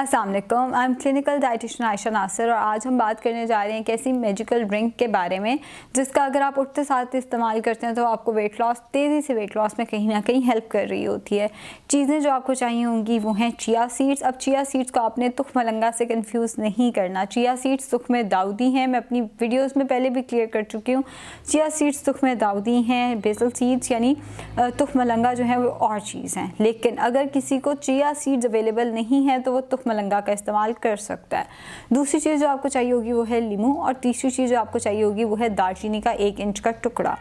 Aslam I am clinical dietitian Ayesha Nasir और आज हम बात करने जा रहे हैं एक ऐसी मेजिकल ड्रिंक के बारे में जिसका अगर आप उठते साथ इस्तेमाल करते हैं तो आपको वेट लॉस तेज़ी से वेट लॉस में कहीं ना कहीं हेल्प कर रही होती है चीज़ें जो आपको चाहिए होंगी वो हैं चिया सीड्स अब चिया सीड्स को आपने तुख मलंगा से कन्फ्यूज़ नहीं करना चिया सीड्स तुख में दाऊदी हैं मैं अपनी वीडियोज़ में पहले भी क्लियर कर चुकी हूँ चिया सीड्स तुख में दाऊदी हैं बेसल सीड्स यानी तुख मलंगा जो है वो और चीज़ हैं लेकिन अगर किसी को चिया सीड्स अवेलेबल नहीं है तो वो तुख मलंगा का इस्तेमाल कर सकता है दूसरी चीज़ जो आपको चाहिए होगी वो है लीमू और तीसरी चीज़ जो आपको चाहिए होगी वो है दालचीनी का एक इंच का टुकड़ा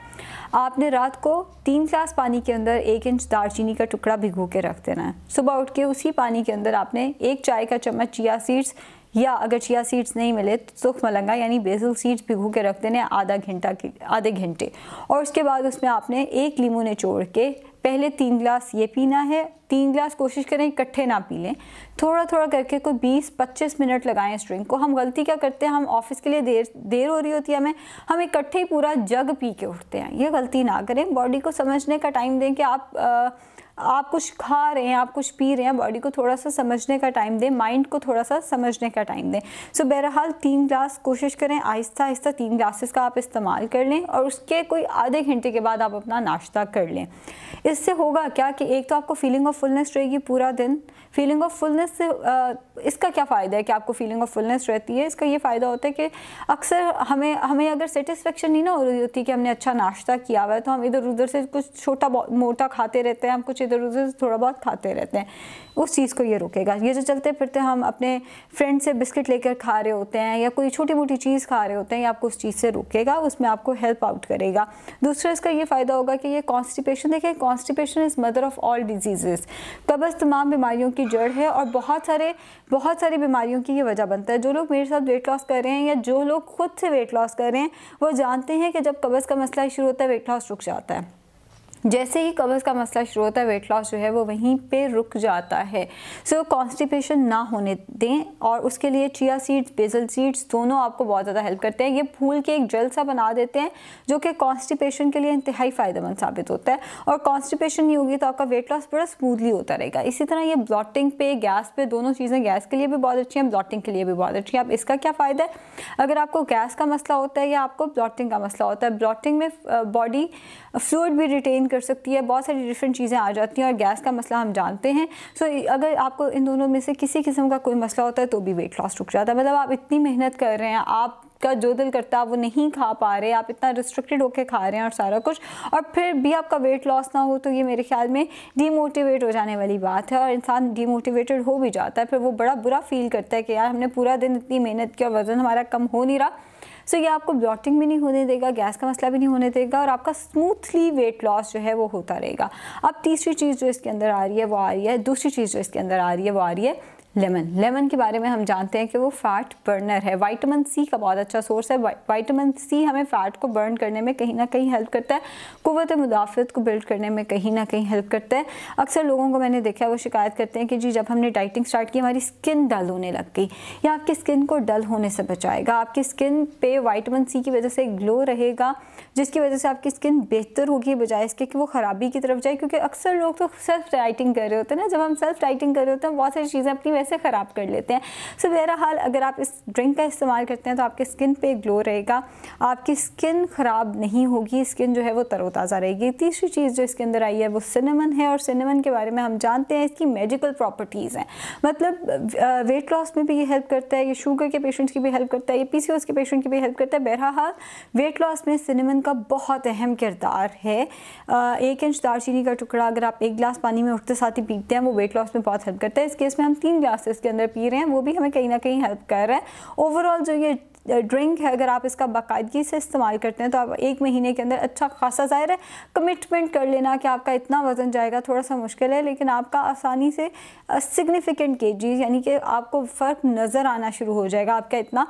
आपने रात को तीन ग्लास पानी के अंदर एक इंच दालचीनी का टुकड़ा भिगो के रख देना है सुबह उठ के उसी पानी के अंदर आपने एक चाय का चम्मच चिया सीड्स या अगर चिया सीड्स नहीं मिले तो सुख मलंगा यानी बेसल सीड्स भिगो के रख देने आधा घंटा के आधे घंटे और उसके बाद उसमें आपने एक लीमू निचोड़ के पहले तीन ग्लास ये पीना है तीन ग्लास कोशिश करें इकट्ठे ना पी लें थोड़ा थोड़ा करके कोई बीस पच्चीस मिनट लगाएं इस ड्रिंक को हम गलती क्या करते हैं हम ऑफिस के लिए देर देर हो रही होती है हमें हम इकट्ठे ही पूरा जग पी के उठते हैं ये गलती ना करें बॉडी को समझने का टाइम दें कि आप आ, आप कुछ खा रहे हैं आप कुछ पी रहे हैं बॉडी को थोड़ा सा समझने का टाइम दें माइंड को थोड़ा सा समझने का टाइम दें सो so, बहरहाल तीन ग्लास कोशिश करें आहिस्ता आहिस्ता तीन ग्लासेस का आप इस्तेमाल कर लें और उसके कोई आधे घंटे के बाद आप अपना नाश्ता कर लें इससे होगा क्या कि एक तो आपको फीलिंग ऑफ ऑफ फुलनेस रहेगी पूरा दिन फीलिंग ऑफ फुलनेस से आ, इसका क्या फ़ायदा है कि आपको फीलिंग ऑफ फुलनेस रहती है इसका ये फ़ायदा होता है कि अक्सर हमें हमें अगर सेटिस्फेक्शन नहीं ना हो रही होती कि हमने अच्छा नाश्ता किया हुआ है तो हम इधर उधर से कुछ छोटा मोटा खाते रहते हैं हम कुछ इधर उधर से थोड़ा बहुत खाते रहते हैं उस चीज़ को ये रोकेगा ये जो चलते फिरते हम अपने फ्रेंड से बिस्किट लेकर खा रहे होते हैं या कोई छोटी मोटी चीज़ खा रहे होते हैं या आपको उस चीज़ से रोकेगा उसमें आपको हेल्प आउट करेगा दूसरा इसका ये फ़ायदा होगा कि ये कॉन्स्टिपेशन देखिए constipation is mother of all diseases कब्ज़ तमाम बीमारियों की जड़ है और बहुत सारे बहुत सारी बीमारियों की ये वजह बनता है जो लोग मेरे साथ वेट लॉस कर रहे हैं या जो लोग खुद से वेट लॉस कर रहे हैं वो जानते हैं कि जब कब्ज़ का मसला शुरू होता है वेट लॉस रुक जाता है जैसे ही कब्ज़ का मसला शुरू होता है वेट लॉस जो है वो वहीं पे रुक जाता है सो so, कॉन्स्टिपेशन ना होने दें और उसके लिए चिया सीड्स बेजल सीड्स दोनों आपको बहुत ज़्यादा हेल्प करते हैं ये फूल के एक जल सा बना देते हैं जो कि कॉन्स्टिपेशन के लिए इंतहाई फ़ायदेमंद साबित होता है और कॉन्स्टिपेशन नहीं होगी तो आपका वेट लॉस बड़ा स्मूथली होता रहेगा इसी तरह ये ब्लॉटिंग पे गैस पे दोनों चीज़ें गैस के लिए भी बहुत अच्छी हैं ब्लॉटिंग के लिए भी बहुत अच्छी हैं अब इसका क्या फ़ायदा है अगर आपको गैस का मसला होता है या आपको ब्लॉटिंग का मसला होता है ब्लॉटिंग में बॉडी फ्लूड भी रिटेन कर सकती है बहुत सारी डिफरेंट चीज़ें आ जाती हैं और गैस का मसला हम जानते हैं सो so, अगर आपको इन दोनों में से किसी किस्म का कोई मसला होता है तो भी वेट लॉस रुक जाता है मतलब आप इतनी मेहनत कर रहे हैं आप का जो दिल करता है वो नहीं खा पा रहे आप इतना रिस्ट्रिक्टेड होकर खा रहे हैं और सारा कुछ और फिर भी आपका वेट लॉस ना हो तो ये मेरे ख्याल में डीमोटिवेट हो जाने वाली बात है और इंसान डीमोटिवेटेड हो भी जाता है फिर वो बड़ा बुरा फील करता है कि यार हमने पूरा दिन इतनी मेहनत की और वज़न हमारा कम हो नहीं रहा सो ये आपको ब्लॉटिंग भी नहीं होने देगा गैस का मसला भी नहीं होने देगा और आपका स्मूथली वेट लॉस जो है वो होता रहेगा अब तीसरी चीज़ जो इसके अंदर आ रही है वो आ रही है दूसरी चीज़ जो इसके अंदर आ रही है वो आ रही है लेमन लेमन के बारे में हम जानते हैं कि वो फैट बर्नर है वाइटामिन सी का बहुत अच्छा सोर्स है वाइटामिन सी हमें फ़ैट को बर्न करने में कहीं ना कहीं हेल्प करता है कुत मुदाफ़त को बिल्ड करने में कहीं ना कहीं हेल्प करता है अक्सर लोगों को मैंने देखा है वो शिकायत करते हैं कि जी जब हमने डाइटिंग स्टार्ट की हमारी स्किन डल होने लग गई या आपकी स्किन को डल होने से बचाएगा आपकी स्किन पे वाइटामिन सी की वजह से ग्लो रहेगा जिसकी वजह से आपकी स्किन बेहतर होगी बजाय इसके कि वो ख़राबी की तरफ जाए क्योंकि अक्सर लोग तो सेल्फ डाइटिंग कर रहे होते हैं ना जब हम सेल्फ डाइटिंग कर रहे होते हैं बहुत सारी चीज़ें अपनी कैसे ख़राब कर लेते हैं सो बहरहाल अगर आप इस ड्रिंक का इस्तेमाल करते हैं तो आपके स्किन पे ग्लो रहेगा आपकी स्किन ख़राब नहीं होगी स्किन जो है वो तरोताज़ा रहेगी तीसरी चीज़ जो इसके अंदर आई है वो सिनेमन है और सिनेमन के बारे में हम जानते हैं इसकी मेडिकल प्रॉपर्टीज़ हैं मतलब वेट लॉस में भी ये हेल्प करता है ये शुगर के पेशेंट्स की भी हेल्प करता है ये पी के पेशेंट की भी हेल्प करता है बहरहाल वेट लॉस में सिनेमन का बहुत अहम किरदार है एक इंच दारचीनी का टुकड़ा अगर आप एक गिलास पानी में उठते साथ ही पीते हैं वो वेट लॉस में बहुत हेल्प करता है इस केस में हम तीन गिलास ग्लासेस के अंदर पी रहे हैं वो भी हमें कहीं ना कहीं हेल्प कर रहा है ओवरऑल जो ये ड्रिंक है अगर आप इसका बाकायदगी से इस्तेमाल करते हैं तो आप एक महीने के अंदर अच्छा खासा ज़ाहिर है कमिटमेंट कर लेना कि आपका इतना वज़न जाएगा थोड़ा सा मुश्किल है लेकिन आपका आसानी से सिग्निफिकेंट के जी यानी कि आपको फ़र्क नज़र आना शुरू हो जाएगा आपका इतना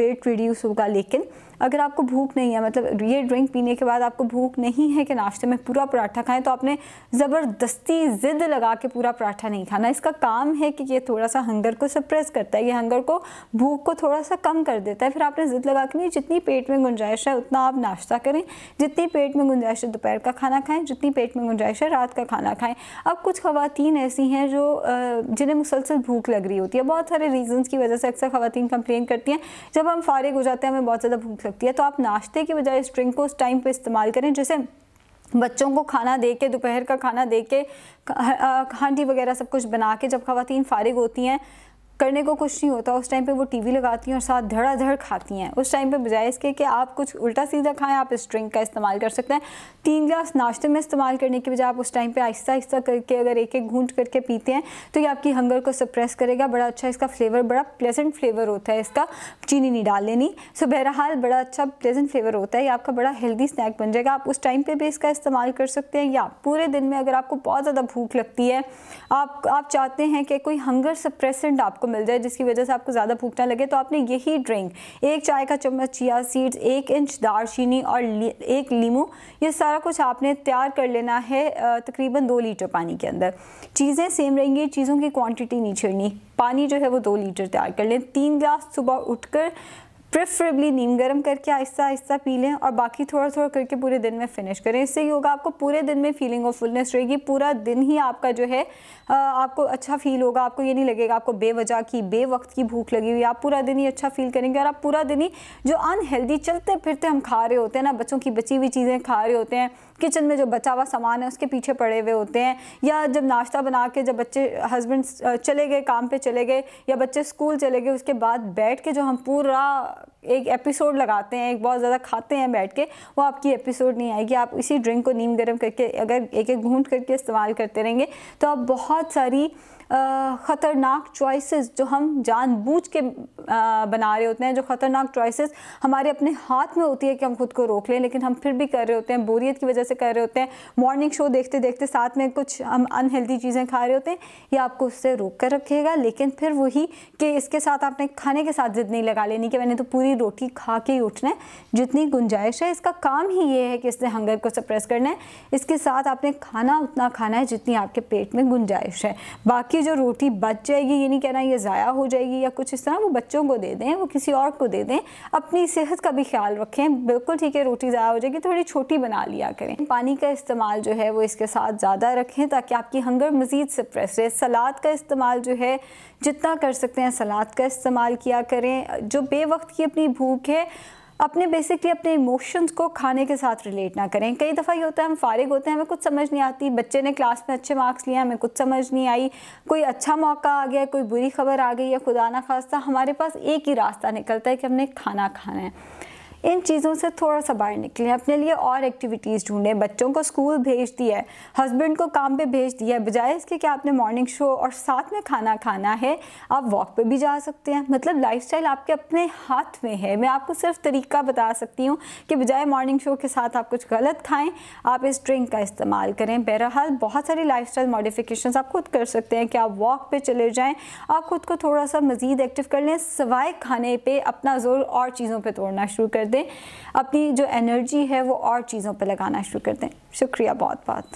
वेट रिड्यूस होगा लेकिन अगर आपको भूख नहीं है मतलब ये ड्रिंक पीने के बाद आपको भूख नहीं है कि नाश्ते में पूरा पराठा खाएं तो आपने ज़बरदस्ती ज़िद लगा के पूरा पराठा नहीं खाना इसका काम है कि ये थोड़ा सा हंगर को सप्रेस करता है ये हंगर को भूख को थोड़ा सा कम कर देता है फिर आपने ज़िद लगा के नहीं जितनी पेट में गुंजाइश है उतना आप नाश्ता करें जितनी पेट में गुंजाइश है दोपहर का खाना खाएँ जितनी पेट में गुंजाइश है रात का खाना खाएँ अब कुछ खवतान ऐसी हैं जो जिन्हें मुसलसल भूख लग रही होती है बहुत सारे रीज़न्स की वजह से अक्सर खवतान कंप्लेन करती हैं जब हम फारिग हो जाते हैं हमें बहुत ज़्यादा भूख सकती है तो आप नाश्ते की बजाय इस ड्रिंक को उस टाइम पर इस्तेमाल करें जैसे बच्चों को खाना दे के दोपहर का खाना दे के हांडी वगैरह सब कुछ बना के जब खातन फ़ारिग होती हैं करने को कुछ नहीं होता उस टाइम पे वो टीवी लगाती हैं और साथ धड़ाधड़ खाती हैं उस टाइम पे बजाय इसके कि आप कुछ उल्टा सीधा खाएं आप इस ड्रिंक का इस्तेमाल कर सकते हैं तीन ग्लास नाश्ते में इस्तेमाल करने के बजाय आप उस टाइम पे आहिस्ता आहिस्ता करके अगर एक एक घूंट करके पीते हैं तो ये आपकी हंगर को सप्रेस करेगा बड़ा अच्छा इसका फ्लेवर बड़ा प्लेजेंट फ्लेवर होता है इसका चीनी नहीं डाल लेनी सो बहरहाल बड़ा अच्छा प्लेजेंट फ्लेवर होता है ये आपका बड़ा हेल्दी स्नैक बन जाएगा आप उस टाइम पर भी इसका इस्तेमाल कर सकते हैं या पूरे दिन में अगर आपको बहुत ज़्यादा भूख लगती है आप आप चाहते हैं कि कोई हंगर सप्रेसेंट आपको मिल जाए जिसकी वजह से आपको ज़्यादा भूख ना लगे तो आपने यही ड्रिंक एक चाय का चम्मच चिया सीड्स एक इंच दारचीनी और एक लीमू ये सारा कुछ आपने तैयार कर लेना है तकरीबन दो लीटर पानी के अंदर चीज़ें सेम रहेंगी चीज़ों की क्वान्टिटी नहीं छेड़नी पानी जो है वो दो लीटर तैयार कर लें तीन ग्लास सुबह उठकर प्रेफरेबली नीम गर्म करके आहिस्ता आहिस्ता पी लें और बाकी थोड़ा थोड़ा करके पूरे दिन में फिनिश करें इससे ये होगा आपको पूरे दिन में फीलिंग ऑफ फुलनेस रहेगी पूरा दिन ही आपका जो है आपको अच्छा फील होगा आपको ये नहीं लगेगा आपको बेवजह की बे वक्त की भूख लगी हुई आप पूरा दिन ही अच्छा फील करेंगे और आप पूरा दिन ही जो अनहेल्दी चलते फिरते हम खा रहे होते हैं ना बच्चों की बची हुई चीज़ें खा रहे होते हैं किचन में जो बचा हुआ सामान है उसके पीछे पड़े हुए होते हैं या जब नाश्ता बना के जब बच्चे हस्बैंड चले गए काम पे चले गए या बच्चे स्कूल चले गए उसके बाद बैठ के जो हम पूरा एक एपिसोड लगाते हैं एक बहुत ज़्यादा खाते हैं बैठ के वो आपकी एपिसोड नहीं आएगी आप इसी ड्रिंक को नीम गर्म करके अगर एक एक घूंट करके इस्तेमाल करते रहेंगे तो आप बहुत सारी ख़तरनाक चॉइसेस जो हम जानबूझ के आ, बना रहे होते हैं जो ख़तरनाक चॉइसेस हमारे अपने हाथ में होती है कि हम खुद को रोक लें लेकिन हम फिर भी कर रहे होते हैं बोरियत की वजह से कर रहे होते हैं मॉर्निंग शो देखते देखते साथ में कुछ हम अनहेल्दी चीज़ें खा रहे होते हैं ये आपको उससे रोक कर रखेगा लेकिन फिर वही कि इसके साथ आपने खाने के साथ ज़िद नहीं लगा लेनी कि मैंने तो पूरी हुई रोटी खा के उठना है जितनी गुंजाइश है इसका काम ही ये है कि इसने हंगर को सप्रेस करना है इसके साथ आपने खाना उतना खाना है जितनी आपके पेट में गुंजाइश है बाकी जो रोटी बच जाएगी ये नहीं कहना ये ज़ाया हो जाएगी या कुछ इस तरह वो बच्चों को दे दें वो किसी और को दे दें अपनी सेहत का भी ख्याल रखें बिल्कुल ठीक है रोटी ज़ाया हो जाएगी थोड़ी छोटी बना लिया करें पानी का इस्तेमाल जो है वो इसके साथ ज़्यादा रखें ताकि आपकी हंगर मज़ीद सप्रेस रहे सलाद का इस्तेमाल जो है जितना कर सकते हैं सलाद का इस्तेमाल किया करें जो बे वक्त की अपनी अपनी भूख है अपने बेसिकली अपने इमोशंस को खाने के साथ रिलेट ना करें कई दफ़ा ये होता है हम फारिग होते हैं हमें कुछ समझ नहीं आती बच्चे ने क्लास में अच्छे मार्क्स लिए हमें कुछ समझ नहीं आई कोई अच्छा मौका आ गया कोई बुरी खबर आ गई या खुदा ना खास्ता हमारे पास एक ही रास्ता निकलता है कि हमने खाना खाना है इन चीज़ों से थोड़ा सा बाहर निकलें अपने लिए और एक्टिविटीज़ ढूंढें बच्चों को स्कूल भेज दिया है हस्बैंड को काम पे भेज दिया है बजाय इसके कि आपने मॉर्निंग शो और साथ में खाना खाना है आप वॉक पे भी जा सकते हैं मतलब लाइफस्टाइल आपके अपने हाथ में है मैं आपको सिर्फ तरीका बता सकती हूँ कि बजाय मॉर्निंग शो के साथ आप कुछ गलत खाएँ आप इस ड्रिंक का इस्तेमाल करें बहरहाल बहुत सारी लाइफ मॉडिफिकेशन आप खुद कर सकते हैं कि आप वॉक पर चले जाएँ आप खुद को थोड़ा सा मज़ीद एक्टिव कर लें सवाए खाने पर अपना जोर और चीज़ों पर तोड़ना शुरू कर दें अपनी जो एनर्जी है वो और चीज़ों पर लगाना शुरू कर दें शुक्रिया बहुत बहुत